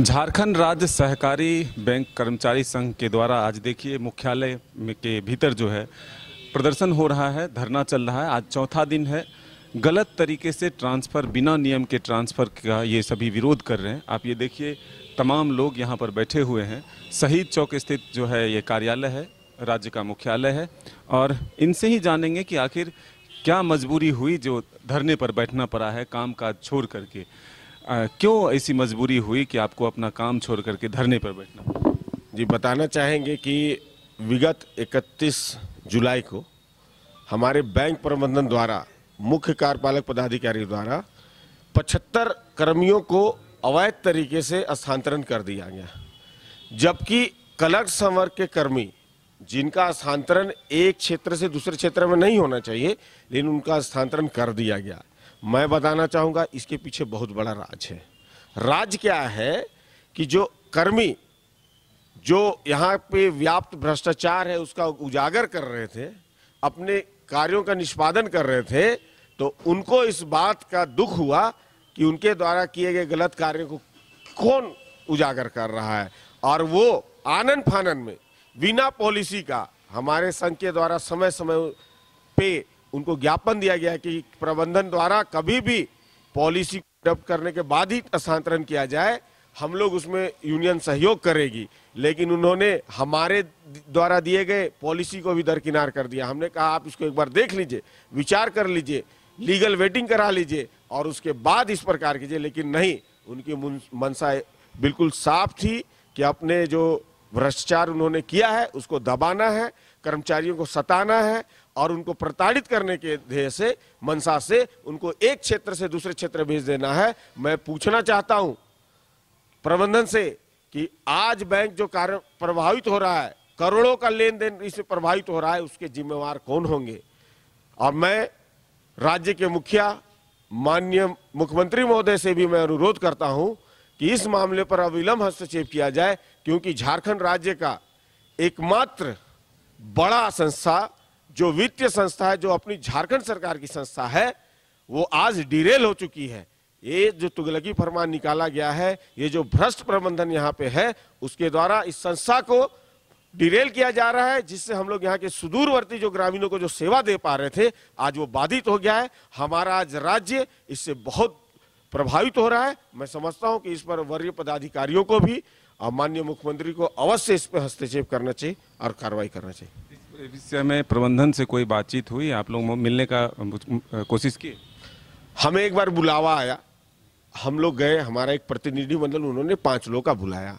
झारखंड राज्य सहकारी बैंक कर्मचारी संघ के द्वारा आज देखिए मुख्यालय के भीतर जो है प्रदर्शन हो रहा है धरना चल रहा है आज चौथा दिन है गलत तरीके से ट्रांसफ़र बिना नियम के ट्रांसफ़र का ये सभी विरोध कर रहे हैं आप ये देखिए तमाम लोग यहाँ पर बैठे हुए हैं शहीद चौक स्थित जो है ये कार्यालय है राज्य का मुख्यालय है और इनसे ही जानेंगे कि आखिर क्या मजबूरी हुई जो धरने पर बैठना पड़ा है काम काज छोड़ करके क्यों ऐसी मजबूरी हुई कि आपको अपना काम छोड़ करके धरने पर बैठना जी बताना चाहेंगे कि विगत 31 जुलाई को हमारे बैंक प्रबंधन द्वारा मुख्य कार्यपालक पदाधिकारी द्वारा 75 कर्मियों को अवैध तरीके से स्थानांतरण कर दिया गया जबकि कलर संवर्ग के कर्मी जिनका स्थानांतरण एक क्षेत्र से दूसरे क्षेत्र में नहीं होना चाहिए लेकिन उनका स्थानांतरण कर दिया गया मैं बताना चाहूँगा इसके पीछे बहुत बड़ा राज है राज क्या है कि जो कर्मी जो यहाँ पे व्याप्त भ्रष्टाचार है उसका उजागर कर रहे थे अपने कार्यों का निष्पादन कर रहे थे तो उनको इस बात का दुख हुआ कि उनके द्वारा किए गए गलत कार्यों को कौन उजागर कर रहा है और वो आनंद फानन में बिना पॉलिसी का हमारे संघ के द्वारा समय समय पे उनको ज्ञापन दिया गया कि प्रबंधन द्वारा कभी भी पॉलिसी अडप्ट करने के बाद ही हस्तांतरण किया जाए हम लोग उसमें यूनियन सहयोग करेगी लेकिन उन्होंने हमारे द्वारा दिए गए पॉलिसी को भी दरकिनार कर दिया हमने कहा आप इसको एक बार देख लीजिए विचार कर लीजिए लीगल वेटिंग करा लीजिए और उसके बाद इस प्रकार कीजिए लेकिन नहीं उनकी मनसा बिल्कुल साफ थी कि अपने जो भ्रष्टाचार उन्होंने किया है उसको दबाना है कर्मचारियों को सताना है और उनको प्रताड़ित करने के ध्येय से मनसा से उनको एक क्षेत्र से दूसरे क्षेत्र भेज देना है मैं पूछना चाहता हूं प्रबंधन से कि आज बैंक जो कार्य प्रभावित हो रहा है करोड़ों का लेन देन इससे प्रभावित हो रहा है उसके जिम्मेवार कौन होंगे और मैं राज्य के मुखिया माननीय मुख्यमंत्री महोदय से भी मैं अनुरोध करता हूं कि इस मामले पर अविलंब हस्तक्षेप किया जाए क्योंकि झारखंड राज्य का एकमात्र बड़ा संस्था जो वित्तीय संस्था है जो अपनी झारखंड सरकार की संस्था है वो आज डिरेल हो चुकी है ये जो तुगलकी फरमान निकाला गया है ये जो भ्रष्ट प्रबंधन यहाँ पे है उसके द्वारा इस संस्था को डिरेल किया जा रहा है जिससे हम लोग यहाँ के सुदूरवर्ती जो ग्रामीणों को जो सेवा दे पा रहे थे आज वो बाधित हो गया है हमारा आज राज्य इससे बहुत प्रभावित हो रहा है मैं समझता हूँ कि इस पर वरीय पदाधिकारियों को भी और माननीय मुख्यमंत्री को अवश्य इस पर हस्तक्षेप करना चाहिए और कार्रवाई करना चाहिए विषय में प्रबंधन से कोई बातचीत हुई आप लोग मिलने का कोशिश किए हमें एक बार बुलावा आया हम लोग गए हमारा एक प्रतिनिधि मंडल उन्होंने पांच लोगों का बुलाया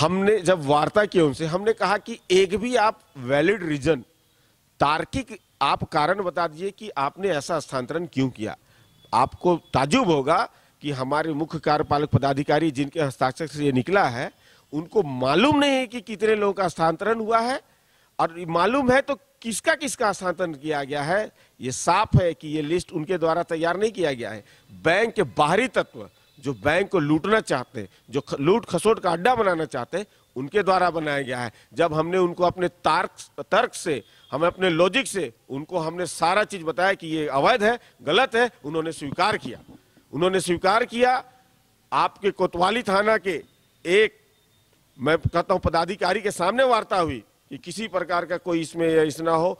हमने जब वार्ता की उनसे हमने कहा कि एक भी आप वैलिड रीजन तार्किक आप कारण बता दिए कि आपने ऐसा स्थानांतरण क्यों किया आपको ताजुब होगा कि हमारे मुख्य कार्यपालक पदाधिकारी जिनके हस्ताक्षर से ये निकला है उनको मालूम नहीं है कि कितने लोगों का स्थानांतरण हुआ है और मालूम है तो किसका किसका हस्तांतरण किया गया है ये साफ है कि ये लिस्ट उनके द्वारा तैयार नहीं किया गया है बैंक के बाहरी तत्व जो बैंक को लूटना चाहते हैं जो लूट खसोट का अड्डा बनाना चाहते हैं उनके द्वारा बनाया गया है जब हमने उनको अपने तार्क तर्क से हमें अपने लॉजिक से उनको हमने सारा चीज बताया कि ये अवैध है गलत है उन्होंने स्वीकार किया उन्होंने स्वीकार किया आपके कोतवाली थाना के एक मैं कहता हूं पदाधिकारी के सामने वार्ता हुई कि किसी प्रकार का कोई इसमें या इस ना हो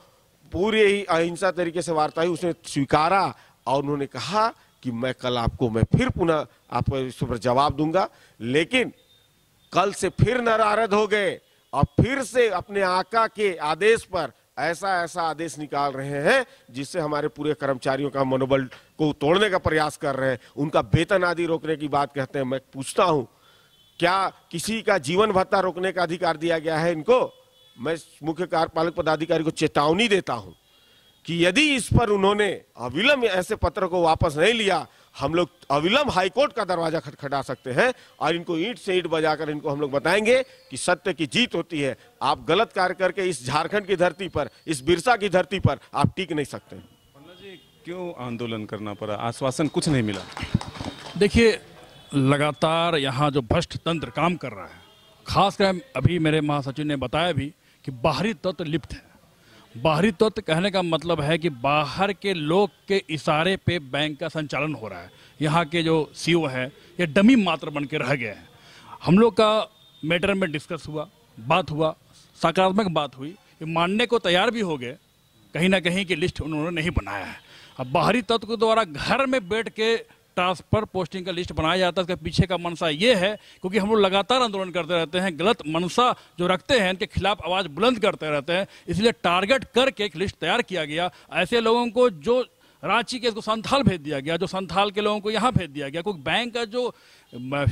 पूरे ही अहिंसा तरीके से वार्ता ही उसने स्वीकारा और उन्होंने कहा कि मैं कल आपको मैं फिर पुनः आपको इस पर जवाब दूंगा लेकिन कल से फिर नरारद हो गए और फिर से अपने आका के आदेश पर ऐसा ऐसा आदेश निकाल रहे हैं जिससे हमारे पूरे कर्मचारियों का मनोबल को तोड़ने का प्रयास कर रहे हैं उनका वेतन आदि रोकने की बात कहते हैं मैं पूछता हूं क्या किसी का जीवन भत्ता रोकने का अधिकार दिया गया है इनको मैं मुख्य कार्यपालक पदाधिकारी को चेतावनी देता हूं कि यदि इस पर उन्होंने अविलंब ऐसे पत्र को वापस नहीं लिया हम लोग अविलंब हाईकोर्ट का दरवाजा खटखटा सकते हैं और इनको ईट से ईट बजाकर इनको हम लोग बताएंगे कि सत्य की जीत होती है आप गलत कार्य करके इस झारखंड की धरती पर इस बिरसा की धरती पर आप टिक नहीं सकते जी क्यों आंदोलन करना पड़ा आश्वासन कुछ नहीं मिला देखिए लगातार यहाँ जो भ्रष्ट तंत्र काम कर रहा है खासकर अभी मेरे महासचिव ने बताया भी कि बाहरी तत्व तो लिप्त है बाहरी तत्व तो कहने का मतलब है कि बाहर के लोग के इशारे पे बैंक का संचालन हो रहा है यहाँ के जो सी हैं ये डमी मात्र बन के रह गए हैं हम लोग का मैटर में डिस्कस हुआ बात हुआ सकारात्मक बात हुई ये मानने को तैयार भी हो गए कहीं ना कहीं की लिस्ट उन्होंने नहीं बनाया है अब बाहरी तत्व के द्वारा घर में बैठ के ट्रांसफर पोस्टिंग का लिस्ट बनाया जाता है उसके पीछे का मनसा ये है क्योंकि हम लोग लगातार आंदोलन करते रहते हैं गलत मनसा जो रखते हैं इनके खिलाफ आवाज़ बुलंद करते रहते हैं इसलिए टारगेट करके एक लिस्ट तैयार किया गया ऐसे लोगों को जो रांची के इसको संथाल भेज दिया गया जो संथाल के लोगों को यहाँ भेज दिया गया क्योंकि बैंक का जो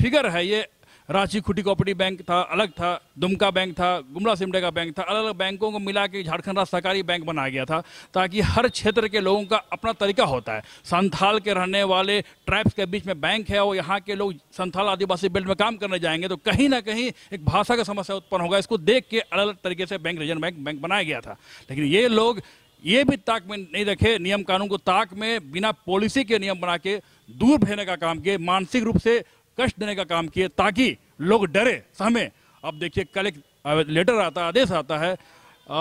फिगर है ये रांची खुटी कॉपरेटिव बैंक था अलग था दुमका बैंक था गुमला सिमडे का बैंक था अलग अलग बैंकों को मिला के झारखंड राज्य सहकारी बैंक बनाया गया था ताकि हर क्षेत्र के लोगों का अपना तरीका होता है संथाल के रहने वाले ट्राइब्स के बीच में बैंक है और यहाँ के लोग संथाल आदिवासी बेल्ट में काम करने जाएंगे तो कहीं ना कहीं एक भाषा का समस्या उत्पन्न होगा इसको देख के अलग अलग तरीके से बैंक रिजर्व बैंक बैंक बनाया गया था लेकिन ये लोग ये भी ताक में नहीं रखे नियम कानून को ताक में बिना पॉलिसी के नियम बना के दूर भेजने का काम किए मानसिक रूप से कष्ट देने का काम किए ताकि लोग डरे सहमे अब देखिए कल एक लेटर आता है आदेश आता है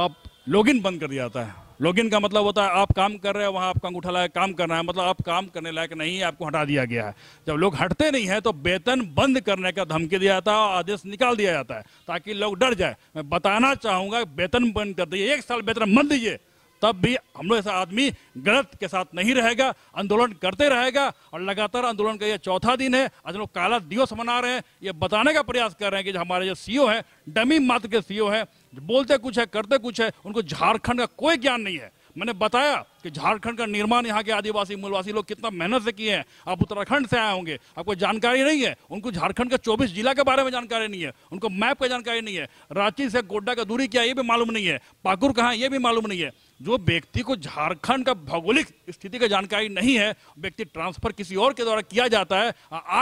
आप लॉगिन बंद कर दिया जाता है लॉगिन का मतलब होता है आप काम कर रहे हैं वहाँ आपका अंगूठा लायक काम करना है मतलब आप काम करने लायक नहीं है आपको हटा दिया गया है जब लोग हटते नहीं हैं तो वेतन बंद करने का धमकी दिया जाता है और आदेश निकाल दिया जाता है ताकि लोग डर जाए मैं बताना चाहूँगा वेतन बंद कर दीजिए एक साल वेतन मत दीजिए तब भी हम लोग ऐसा आदमी गलत के साथ नहीं रहेगा आंदोलन करते रहेगा और लगातार आंदोलन का यह चौथा दिन है आज लोग काला दिवस मना रहे हैं ये बताने का प्रयास कर रहे हैं कि जो हमारे जो सीओ हैं डमी मात्र के सीओ हैं बोलते कुछ है करते कुछ है उनको झारखंड का कोई ज्ञान नहीं है मैंने बताया कि झारखंड का निर्माण यहाँ के आदिवासी मूलवासी लोग कितना मेहनत से किए हैं आप उत्तराखंड से आए होंगे आपको जानकारी नहीं है उनको झारखंड के 24 जिला के बारे में जानकारी नहीं है उनको मैप का जानकारी नहीं है रांची से गोड्डा का दूरी क्या ये भी मालूम नहीं है पाकुर कहाँ ये भी मालूम नहीं है जो व्यक्ति को झारखंड का भौगोलिक स्थिति का जानकारी नहीं है व्यक्ति ट्रांसफर किसी और के द्वारा किया जाता है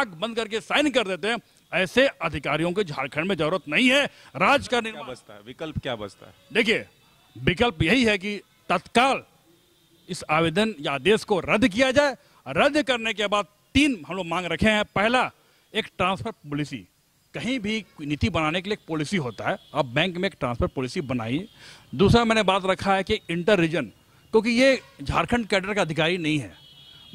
आग बंद करके साइन कर देते हैं ऐसे अधिकारियों को झारखंड में जरूरत नहीं है राज्य का निर्माण बचता है विकल्प क्या बचता है देखिए विकल्प यही है कि तत्काल इस आवेदन या आदेश को रद्द किया जाए रद्द करने के बाद तीन हम लोग मांग रखे हैं पहला एक ट्रांसफर पॉलिसी कहीं भी नीति बनाने के लिए एक पॉलिसी होता है अब बैंक में एक ट्रांसफर पॉलिसी बनाई दूसरा मैंने बात रखा है कि इंटर रीजन क्योंकि ये झारखंड कैडर का अधिकारी नहीं है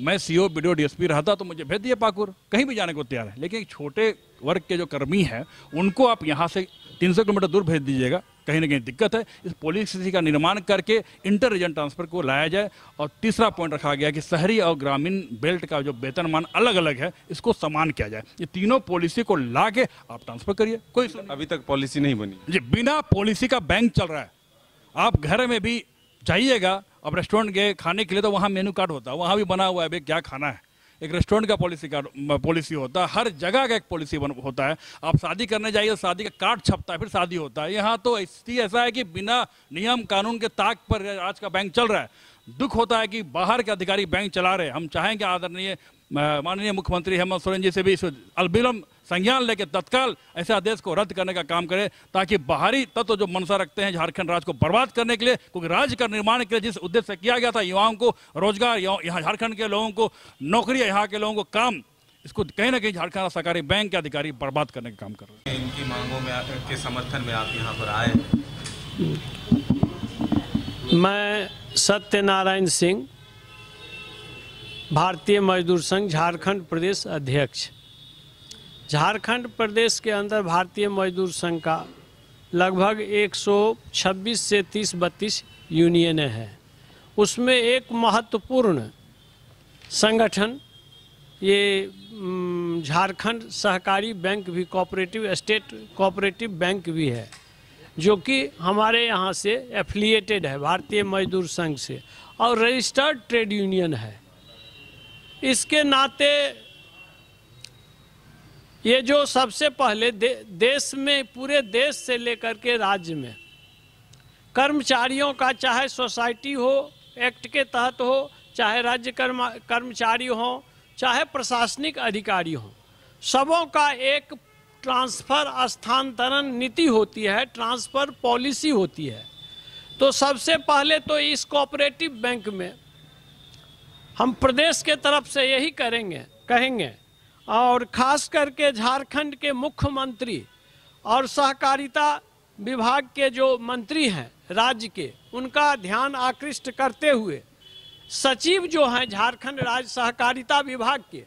मैं सी ओ बी रहा था तो मुझे भेज दिया पाकुर कहीं भी जाने को तैयार है लेकिन छोटे वर्ग के जो कर्मी हैं उनको आप यहाँ से 300 किलोमीटर दूर भेज दीजिएगा कहीं ना कहीं दिक्कत है इस पॉलिसी का निर्माण करके इंटर रीजन ट्रांसफर को लाया जाए और तीसरा पॉइंट रखा गया कि शहरी और ग्रामीण बेल्ट का जो वेतनमान अलग अलग है इसको समान किया जाए ये तीनों पॉलिसी को ला के आप ट्रांसफर करिए कोई अभी तक पॉलिसी नहीं बनी जी बिना पॉलिसी का बैंक चल रहा है आप घर में भी जाइएगा अब रेस्टोरेंट गए खाने के लिए तो वहाँ मेन्यू कार्ड होता है वहाँ भी बना हुआ है भाई क्या खाना है एक रेस्टोरेंट का पॉलिसी कार्ड पॉलिसी होता है हर जगह का एक पॉलिसी होता है आप शादी करने जाइए तो शादी का कार्ड छपता है फिर शादी होता है यहाँ तो स्थिति ऐसा है कि बिना नियम कानून के ताक पर आज का बैंक चल रहा है दुख होता है कि बाहर के अधिकारी बैंक चला रहे हम चाहेंगे आदरणीय माननीय मुख्यमंत्री हेमंत सोरेन जी से भी इस अलबिलम संज्ञान लेकर तत्काल ऐसे आदेश को रद्द करने का काम करें ताकि बाहरी तत्व जो मनसा रखते हैं झारखंड राज्य को बर्बाद करने के लिए क्योंकि राज्य का निर्माण के लिए जिस उद्देश्य से किया गया था युवाओं को रोजगार यहाँ झारखंड के लोगों को नौकरी यहाँ के लोगों को काम इसको कहीं ना कहीं झारखंड सहकारी बैंक के अधिकारी बर्बाद करने का काम कर रहे हैं इनकी मांगों में के समर्थन में आप यहाँ पर आए मैं सत्यनारायण सिंह भारतीय मजदूर संघ झारखंड प्रदेश अध्यक्ष झारखंड प्रदेश के अंदर भारतीय मजदूर संघ का लगभग 126 से 30 बत्तीस यूनियन है उसमें एक महत्वपूर्ण संगठन ये झारखंड सहकारी बैंक भी कॉपरेटिव स्टेट कॉपरेटिव बैंक भी है जो कि हमारे यहाँ से एफिलिएटेड है भारतीय मजदूर संघ से और रजिस्टर्ड ट्रेड यूनियन है इसके नाते ये जो सबसे पहले दे, देश में पूरे देश से लेकर के राज्य में कर्मचारियों का चाहे सोसाइटी हो एक्ट के तहत हो चाहे राज्य कर्म कर्मचारी हो चाहे प्रशासनिक अधिकारी हो सबों का एक ट्रांसफ़र स्थानांतरण नीति होती है ट्रांसफ़र पॉलिसी होती है तो सबसे पहले तो इस कोऑपरेटिव बैंक में हम प्रदेश के तरफ से यही करेंगे कहेंगे और खास करके झारखंड के मुख्यमंत्री और सहकारिता विभाग के जो मंत्री हैं राज्य के उनका ध्यान आकृष्ट करते हुए सचिव जो हैं झारखंड राज्य सहकारिता विभाग के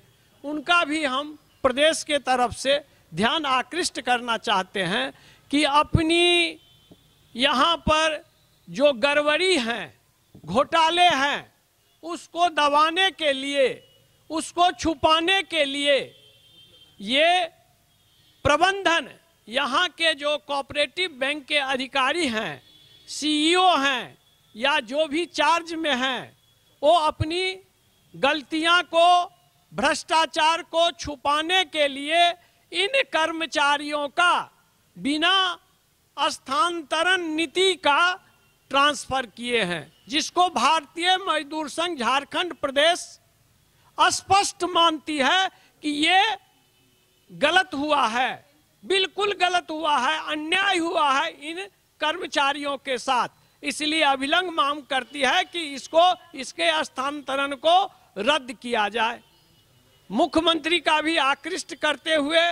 उनका भी हम प्रदेश के तरफ से ध्यान आकृष्ट करना चाहते हैं कि अपनी यहाँ पर जो गड़बड़ी हैं घोटाले हैं उसको दबाने के लिए उसको छुपाने के लिए ये प्रबंधन यहाँ के जो कोऑपरेटिव बैंक के अधिकारी हैं सीईओ e हैं या जो भी चार्ज में हैं वो अपनी गलतियाँ को भ्रष्टाचार को छुपाने के लिए इन कर्मचारियों का बिना स्थानांतरण नीति का ट्रांसफर किए हैं जिसको भारतीय मजदूर संघ झारखंड प्रदेश स्पष्ट मानती है कि ये गलत हुआ है बिल्कुल गलत हुआ है अन्याय हुआ है इन कर्मचारियों के साथ इसलिए अभिलंग मांग करती है कि इसको इसके स्थानांतरण को रद्द किया जाए मुख्यमंत्री का भी आकृष्ट करते हुए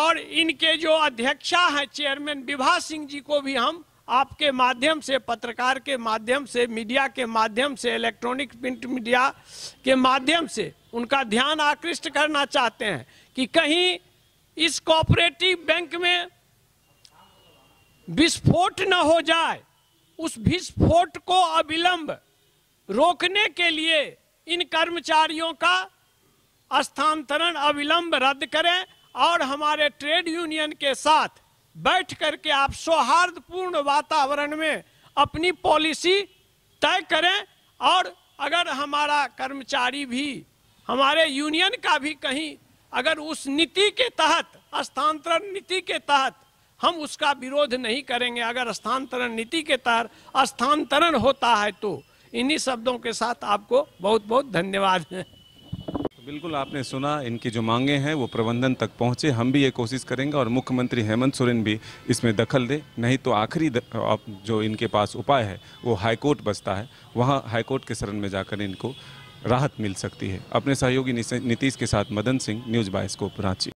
और इनके जो अध्यक्षा हैं चेयरमैन विभा सिंह जी को भी हम आपके माध्यम से पत्रकार के माध्यम से मीडिया के माध्यम से इलेक्ट्रॉनिक प्रिंट मीडिया के माध्यम से उनका ध्यान आकृष्ट करना चाहते हैं कि कहीं इस कोऑपरेटिव बैंक में विस्फोट न हो जाए उस विस्फोट को अविलंब रोकने के लिए इन कर्मचारियों का स्थानांतरण अविलंब रद्द करें और हमारे ट्रेड यूनियन के साथ बैठ करके आप सौहार्दपूर्ण वातावरण में अपनी पॉलिसी तय करें और अगर हमारा कर्मचारी भी हमारे यूनियन का भी कहीं अगर उस नीति के तहत स्थानांतरण नीति के तहत हम उसका विरोध नहीं करेंगे अगर स्थानांतरण नीति के तहत स्थानांतरण होता है तो इन्हीं शब्दों के साथ आपको बहुत बहुत धन्यवाद बिल्कुल आपने सुना इनकी जो मांगे हैं वो प्रबंधन तक पहुंचे हम भी ये कोशिश करेंगे और मुख्यमंत्री हेमंत सोरेन भी इसमें दखल दे नहीं तो आखिरी जो इनके पास उपाय है वो हाईकोर्ट बचता है वहाँ हाईकोर्ट के शरण में जाकर इनको राहत मिल सकती है अपने सहयोगी नीतीश के साथ Madan Singh news by Scope Ranchi